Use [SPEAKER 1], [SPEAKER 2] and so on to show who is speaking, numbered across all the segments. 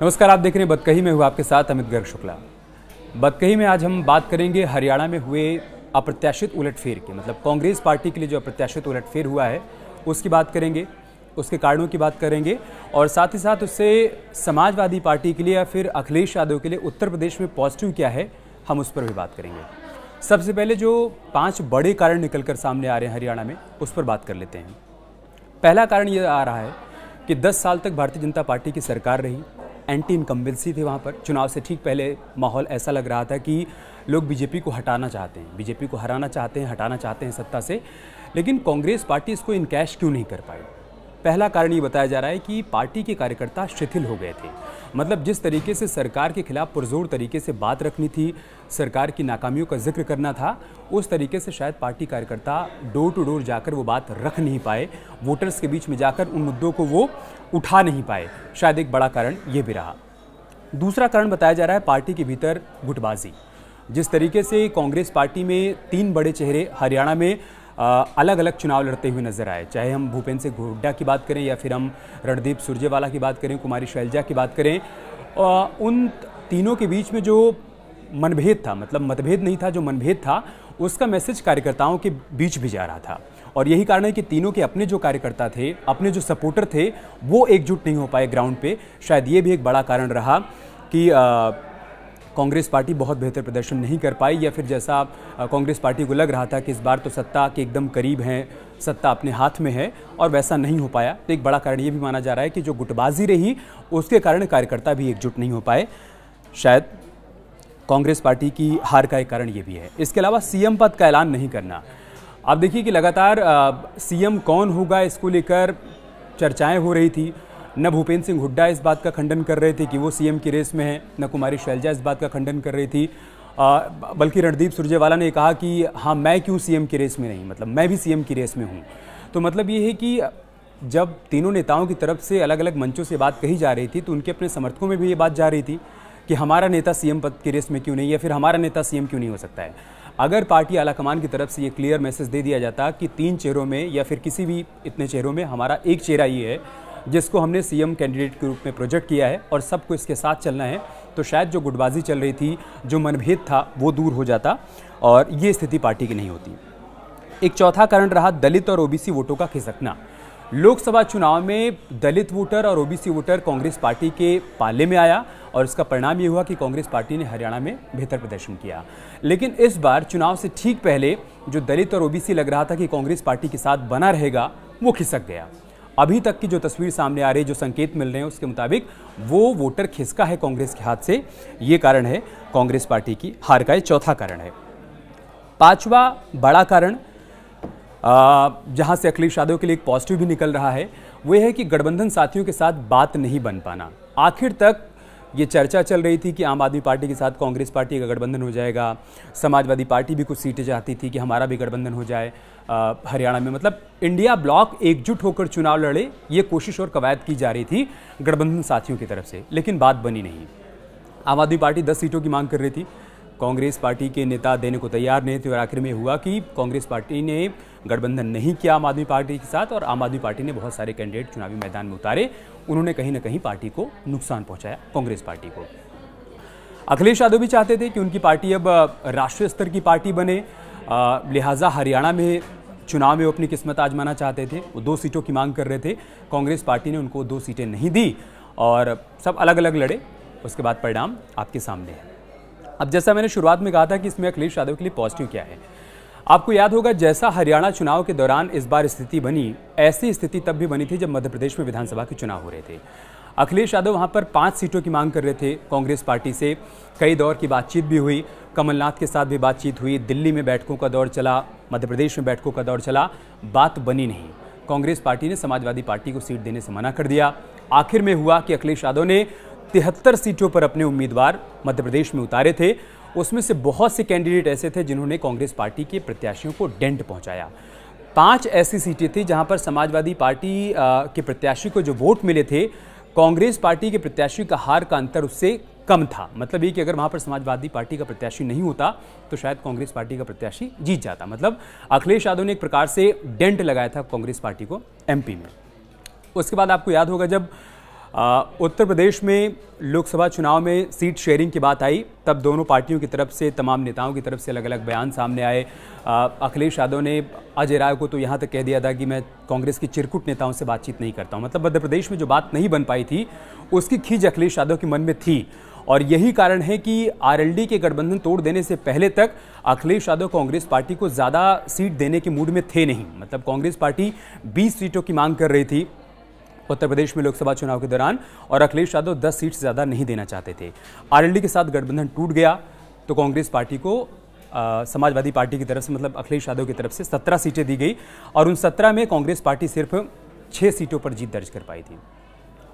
[SPEAKER 1] नमस्कार आप देख रहे हैं बदकही में हुआ आपके साथ अमित गर्ग शुक्ला बदकही में आज हम बात करेंगे हरियाणा में हुए अप्रत्याशित उलटफेर के मतलब कांग्रेस पार्टी के लिए जो अप्रत्याशित उलटफेर हुआ है उसकी बात करेंगे उसके कारणों की बात करेंगे और साथ ही साथ उससे समाजवादी पार्टी के लिए या फिर अखिलेश यादव के लिए उत्तर प्रदेश में पॉजिटिव क्या है हम उस पर भी बात करेंगे सबसे पहले जो पाँच बड़े कारण निकल कर सामने आ रहे हैं हरियाणा में उस पर बात कर लेते हैं पहला कारण ये आ रहा है कि 10 साल तक भारतीय जनता पार्टी की सरकार रही एंटी इनकम्बेंसी थी वहाँ पर चुनाव से ठीक पहले माहौल ऐसा लग रहा था कि लोग बीजेपी को हटाना चाहते हैं बीजेपी को हराना चाहते हैं हटाना चाहते हैं सत्ता से लेकिन कांग्रेस पार्टी इसको इनकैश क्यों नहीं कर पाई पहला कारण ये बताया जा रहा है कि पार्टी के कार्यकर्ता शिथिल हो गए थे मतलब जिस तरीके से सरकार के खिलाफ पुरजोर तरीके से बात रखनी थी सरकार की नाकामियों का जिक्र करना था उस तरीके से शायद पार्टी कार्यकर्ता डोर टू डोर जाकर वो बात रख नहीं पाए वोटर्स के बीच में जाकर उन मुद्दों को वो उठा नहीं पाए शायद एक बड़ा कारण ये भी रहा दूसरा कारण बताया जा रहा है पार्टी के भीतर गुटबाजी जिस तरीके से कांग्रेस पार्टी में तीन बड़े चेहरे हरियाणा में अलग अलग चुनाव लड़ते हुए नजर आए चाहे हम भूपेंद्र सिंह हुड्डा की बात करें या फिर हम रणदीप सुरजेवाला की बात करें कुमारी शैलजा की बात करें उन तीनों के बीच में जो मनभेद था मतलब मतभेद नहीं था जो मनभेद था उसका मैसेज कार्यकर्ताओं के बीच भी जा रहा था और यही कारण है कि तीनों के अपने जो कार्यकर्ता थे अपने जो सपोर्टर थे वो एकजुट नहीं हो पाए ग्राउंड पे शायद ये भी एक बड़ा कारण रहा कि आ, कांग्रेस पार्टी बहुत बेहतर प्रदर्शन नहीं कर पाई या फिर जैसा कांग्रेस पार्टी को लग रहा था कि इस बार तो सत्ता के एकदम करीब हैं सत्ता अपने हाथ में है और वैसा नहीं हो पाया तो एक बड़ा कारण ये भी माना जा रहा है कि जो गुटबाजी रही उसके कारण कार्यकर्ता भी एकजुट नहीं हो पाए शायद कांग्रेस पार्टी की हार का एक कारण ये भी है इसके अलावा सीएम पद का ऐलान नहीं करना आप देखिए कि लगातार सीएम कौन होगा इसको लेकर चर्चाएं हो रही थी न भूपेंद्र सिंह हुड्डा इस बात का खंडन कर रहे थे कि वो सीएम की रेस में है न कुमारी शैलजा इस बात का खंडन कर रही थी बल्कि रणदीप सुरजेवाला ने कहा कि हाँ मैं क्यों सीएम की रेस में नहीं मतलब मैं भी सीएम की रेस में हूँ तो मतलब ये है कि जब तीनों नेताओं की तरफ से अलग अलग मंचों से बात कही जा रही थी तो उनके अपने समर्थकों में भी ये बात जा रही थी कि हमारा नेता सीएम पद की रेस में क्यों नहीं है फिर हमारा नेता सीएम क्यों नहीं हो सकता है अगर पार्टी आलाकमान की तरफ से ये क्लियर मैसेज दे दिया जाता कि तीन चेहरों में या फिर किसी भी इतने चेहरों में हमारा एक चेहरा ये है जिसको हमने सीएम कैंडिडेट के रूप में प्रोजेक्ट किया है और सबको इसके साथ चलना है तो शायद जो गुटबाजी चल रही थी जो मनभेद था वो दूर हो जाता और ये स्थिति पार्टी की नहीं होती एक चौथा कारण रहा दलित और ओबीसी वोटों का खिसकना लोकसभा चुनाव में दलित वोटर और ओबीसी वोटर कांग्रेस पार्टी के पाले में आया और इसका परिणाम ये हुआ कि कांग्रेस पार्टी ने हरियाणा में बेहतर प्रदर्शन किया लेकिन इस बार चुनाव से ठीक पहले जो दलित और ओबीसी लग रहा था कि कांग्रेस पार्टी के साथ बना रहेगा वो खिसक गया अभी तक की जो तस्वीर सामने आ रही है जो संकेत मिल रहे हैं उसके मुताबिक वो वोटर खिसका है कांग्रेस के हाथ से ये कारण है कांग्रेस पार्टी की हार का ये चौथा कारण है पांचवा बड़ा कारण जहां से अखिलेश यादव के लिए एक पॉजिटिव भी निकल रहा है वो है कि गठबंधन साथियों के साथ बात नहीं बन पाना आखिर तक ये चर्चा चल रही थी कि आम आदमी पार्टी के साथ कांग्रेस पार्टी का गठबंधन हो जाएगा समाजवादी पार्टी भी कुछ सीटें चाहती थी कि हमारा भी गठबंधन हो जाए हरियाणा में मतलब इंडिया ब्लॉक एकजुट होकर चुनाव लड़े ये कोशिश और कवायद की जा रही थी गठबंधन साथियों की तरफ से लेकिन बात बनी नहीं आम आदमी पार्टी दस सीटों की मांग कर रही थी कांग्रेस पार्टी के नेता देने को तैयार नहीं थे और आखिर में हुआ कि कांग्रेस पार्टी ने गठबंधन नहीं किया आम आदमी पार्टी के साथ और आम आदमी पार्टी ने बहुत सारे कैंडिडेट चुनावी मैदान में उतारे उन्होंने कहीं ना कहीं पार्टी को नुकसान पहुंचाया कांग्रेस पार्टी को अखिलेश यादव भी चाहते थे कि उनकी पार्टी अब राष्ट्रीय स्तर की पार्टी बने लिहाजा हरियाणा में चुनाव में वो अपनी किस्मत आजमाना चाहते थे वो दो सीटों की मांग कर रहे थे कांग्रेस पार्टी ने उनको दो सीटें नहीं दी और सब अलग अलग लड़े उसके बाद परिणाम आपके सामने है अब जैसा मैंने शुरुआत में कहा था कि इसमें अखिलेश यादव के लिए पॉजिटिव क्या है आपको याद होगा जैसा हरियाणा चुनाव के दौरान इस बार स्थिति बनी ऐसी स्थिति तब भी बनी थी जब मध्य प्रदेश में विधानसभा के चुनाव हो रहे थे अखिलेश यादव वहाँ पर पाँच सीटों की मांग कर रहे थे कांग्रेस पार्टी से कई दौर की बातचीत भी हुई कमलनाथ के साथ भी बातचीत हुई दिल्ली में बैठकों का दौर चला मध्य प्रदेश में बैठकों का दौर चला बात बनी नहीं कांग्रेस पार्टी ने समाजवादी पार्टी को सीट देने से मना कर दिया आखिर में हुआ कि अखिलेश यादव ने तिहत्तर सीटों पर अपने उम्मीदवार मध्य प्रदेश में उतारे थे उसमें से बहुत से कैंडिडेट ऐसे थे जिन्होंने कांग्रेस पार्टी के प्रत्याशियों को डेंट पहुंचाया पांच ऐसी सीटें थी जहां पर समाजवादी पार्टी के प्रत्याशी को जो वोट मिले थे कांग्रेस पार्टी के प्रत्याशी का हार का अंतर उससे कम था मतलब ये कि अगर वहाँ पर समाजवादी पार्टी का प्रत्याशी नहीं होता तो शायद कांग्रेस पार्टी का प्रत्याशी जीत जाता मतलब अखिलेश यादव ने एक प्रकार से डेंट लगाया था कांग्रेस पार्टी को एमपी में उसके बाद आपको याद होगा जब उत्तर प्रदेश में लोकसभा चुनाव में सीट शेयरिंग की बात आई तब दोनों पार्टियों की तरफ से तमाम नेताओं की तरफ से अलग अलग बयान सामने आए अखिलेश यादव ने अजय राय को तो यहाँ तक कह दिया था कि मैं कांग्रेस की चिरकुट नेताओं से बातचीत नहीं करता हूँ मतलब मध्य प्रदेश में जो बात नहीं बन पाई थी उसकी खींच अखिलेश यादव के मन में थी और यही कारण है कि आरएलडी के गठबंधन तोड़ देने से पहले तक अखिलेश यादव कांग्रेस पार्टी को ज़्यादा सीट देने के मूड में थे नहीं मतलब कांग्रेस पार्टी 20 सीटों की मांग कर रही थी उत्तर प्रदेश में लोकसभा चुनाव के दौरान और अखिलेश यादव दस सीट से ज़्यादा नहीं देना चाहते थे आरएलडी के साथ गठबंधन टूट गया तो कांग्रेस पार्टी को आ, समाजवादी पार्टी की तरफ से मतलब अखिलेश यादव की तरफ से सत्रह सीटें दी गई और उन सत्रह में कांग्रेस पार्टी सिर्फ छः सीटों पर जीत दर्ज कर पाई थी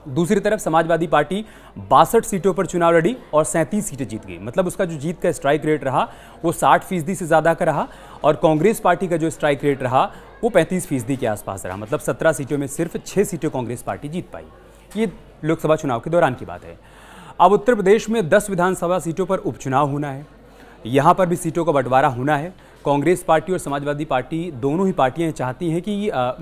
[SPEAKER 1] दूसरी तरफ समाजवादी पार्टी बासठ सीटों पर चुनाव लड़ी और सैंतीस सीटें जीत गई मतलब उसका जो जीत का स्ट्राइक रेट रहा वो साठ फीसदी से ज़्यादा का रहा और कांग्रेस पार्टी का जो स्ट्राइक रेट रहा वो पैंतीस फीसदी के आसपास रहा मतलब सत्रह सीटों में सिर्फ छः सीटें कांग्रेस पार्टी जीत पाई ये लोकसभा चुनाव के दौरान की बात है अब उत्तर प्रदेश में दस विधानसभा सीटों पर उपचुनाव होना है यहाँ पर भी सीटों का बंटवारा होना है कांग्रेस पार्टी और समाजवादी पार्टी दोनों ही पार्टियां चाहती हैं कि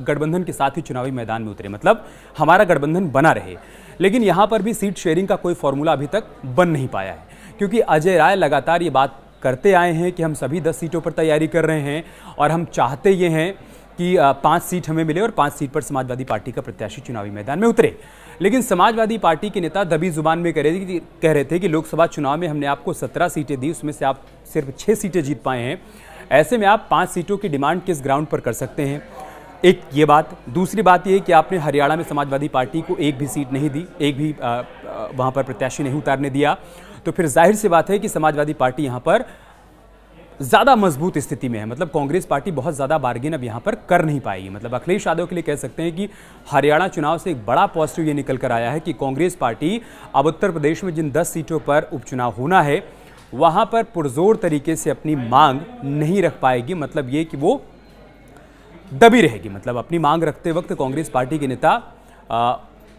[SPEAKER 1] गठबंधन के साथ ही चुनावी मैदान में उतरे मतलब हमारा गठबंधन बना रहे लेकिन यहाँ पर भी सीट शेयरिंग का कोई फॉर्मूला अभी तक बन नहीं पाया है क्योंकि अजय राय लगातार ये बात करते आए हैं कि हम सभी दस सीटों पर तैयारी कर रहे हैं और हम चाहते ये हैं कि पाँच सीट हमें मिले और पाँच सीट पर समाजवादी पार्टी का प्रत्याशी चुनावी मैदान में उतरे लेकिन समाजवादी पार्टी के नेता दबी जुबान में कह रहे थे कह रहे थे कि लोकसभा चुनाव में हमने आपको सत्रह सीटें दी उसमें से आप सिर्फ छः सीटें जीत पाए हैं ऐसे में आप पाँच सीटों की डिमांड किस ग्राउंड पर कर सकते हैं एक ये बात दूसरी बात ये कि आपने हरियाणा में समाजवादी पार्टी को एक भी सीट नहीं दी एक भी वहाँ पर प्रत्याशी नहीं उतारने दिया तो फिर जाहिर सी बात है कि समाजवादी पार्टी यहाँ पर ज़्यादा मजबूत स्थिति में है मतलब कांग्रेस पार्टी बहुत ज़्यादा बार्गेन अब यहाँ पर कर नहीं पाएगी मतलब अखिलेश यादव के लिए कह सकते हैं कि हरियाणा चुनाव से एक बड़ा पॉजिटिव ये निकल कर आया है कि कांग्रेस पार्टी अब उत्तर प्रदेश में जिन दस सीटों पर उपचुनाव होना है वहाँ पर पुरजोर तरीके से अपनी मांग नहीं रख पाएगी मतलब ये कि वो दबी रहेगी मतलब अपनी मांग रखते वक्त कांग्रेस पार्टी के नेता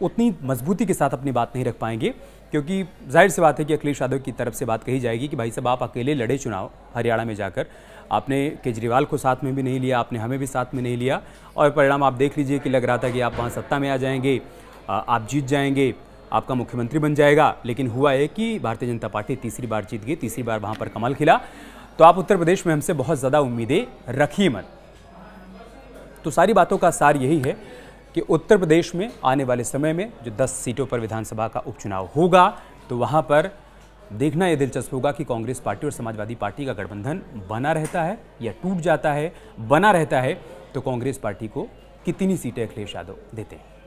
[SPEAKER 1] उतनी मजबूती के साथ अपनी बात नहीं रख पाएंगे क्योंकि जाहिर सी बात है कि अखिलेश यादव की तरफ से बात कही जाएगी कि भाई साहब आप अकेले लड़े चुनाव हरियाणा में जाकर आपने केजरीवाल को साथ में भी नहीं लिया आपने हमें भी साथ में नहीं लिया और परिणाम आप देख लीजिए कि लग रहा था कि आप वहाँ सत्ता में आ जाएंगे आप जीत जाएंगे आपका मुख्यमंत्री बन जाएगा लेकिन हुआ है कि भारतीय जनता पार्टी तीसरी बार जीत गई तीसरी बार वहाँ पर कमल खिला तो आप उत्तर प्रदेश में हमसे बहुत ज़्यादा उम्मीदें रखिए मत तो सारी बातों का सार यही है कि उत्तर प्रदेश में आने वाले समय में जो 10 सीटों पर विधानसभा का उपचुनाव होगा तो वहाँ पर देखना यह दिलचस्प होगा कि कांग्रेस पार्टी और समाजवादी पार्टी का गठबंधन बना रहता है या टूट जाता है बना रहता है तो कांग्रेस पार्टी को कितनी सीटें अखिलेश यादव देते हैं